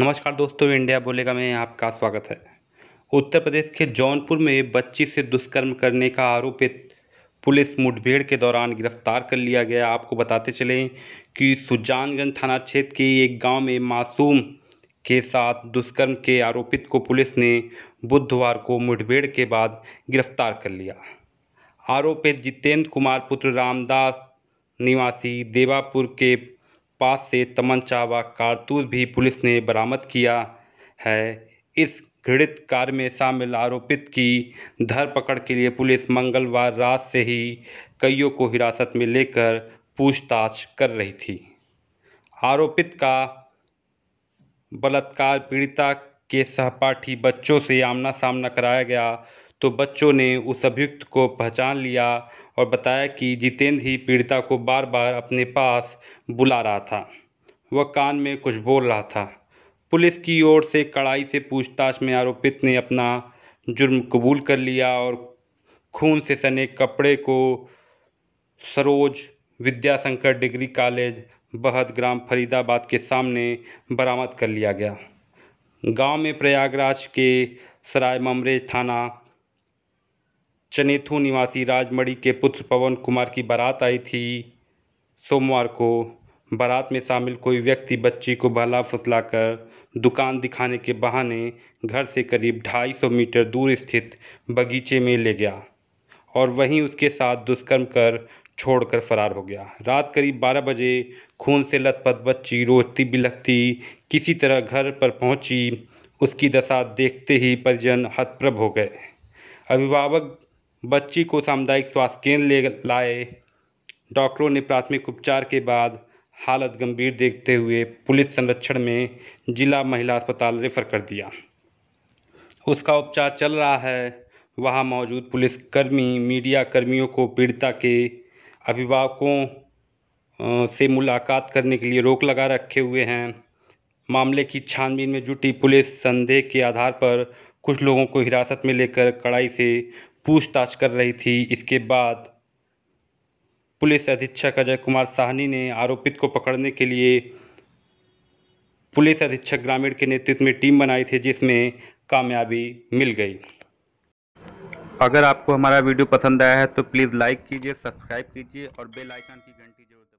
नमस्कार दोस्तों इंडिया बोलेगा में आपका स्वागत है उत्तर प्रदेश के जौनपुर में बच्ची से दुष्कर्म करने का आरोपित पुलिस मुठभेड़ के दौरान गिरफ्तार कर लिया गया आपको बताते चलें कि सुजानगंज थाना क्षेत्र के एक गांव में मासूम के साथ दुष्कर्म के आरोपित को पुलिस ने बुधवार को मुठभेड़ के बाद गिरफ्तार कर लिया आरोपित जितेंद्र कुमार पुत्र रामदास निवासी देवापुर के पास से तमंचा व कारतूस भी पुलिस ने बरामद किया है इस घृणित कार्य में शामिल आरोपित की धरपकड़ के लिए पुलिस मंगलवार रात से ही कईयों को हिरासत में लेकर पूछताछ कर रही थी आरोपित का बलात्कार पीड़िता के सहपाठी बच्चों से आमना सामना कराया गया तो बच्चों ने उस अभियुक्त को पहचान लिया और बताया कि जितेंद्र ही पीड़िता को बार बार अपने पास बुला रहा था वह कान में कुछ बोल रहा था पुलिस की ओर से कड़ाई से पूछताछ में आरोपित ने अपना जुर्म कबूल कर लिया और खून से सने कपड़े को सरोज विद्याशंकर डिग्री कॉलेज बहद ग्राम फरीदाबाद के सामने बरामद कर लिया गया गांव में प्रयागराज के सराय ममरेज थाना चनेथू निवासी राजमढ़ी के पुत्र पवन कुमार की बारात आई थी सोमवार को बारात में शामिल कोई व्यक्ति बच्ची को बहला फुसलाकर दुकान दिखाने के बहाने घर से करीब 250 मीटर दूर स्थित बगीचे में ले गया और वहीं उसके साथ दुष्कर्म कर छोड़कर फरार हो गया रात करीब 12 बजे खून से लथपथ बच्ची रोती बिलखती किसी तरह घर पर पहुंची उसकी दशा देखते ही परिजन हतप्रभ हो गए अभिभावक बच्ची को सामुदायिक स्वास्थ्य केंद्र ले लाए डॉक्टरों ने प्राथमिक उपचार के बाद हालत गंभीर देखते हुए पुलिस संरक्षण में जिला महिला अस्पताल रेफर कर दिया उसका उपचार चल रहा है वहां मौजूद पुलिसकर्मी मीडिया कर्मियों को पीड़िता के अभिभावकों से मुलाकात करने के लिए रोक लगा रखे हुए हैं मामले की छानबीन में जुटी पुलिस संदेह के आधार पर कुछ लोगों को हिरासत में लेकर कड़ाई से पूछताछ कर रही थी इसके बाद पुलिस अधीक्षक अजय कुमार साहनी ने आरोपित को पकड़ने के लिए पुलिस अधीक्षक ग्रामीण के नेतृत्व में टीम बनाई थी जिसमें कामयाबी मिल गई अगर आपको हमारा वीडियो पसंद आया है तो प्लीज़ लाइक कीजिए सब्सक्राइब कीजिए और बेल आइकन की घंटी जरूर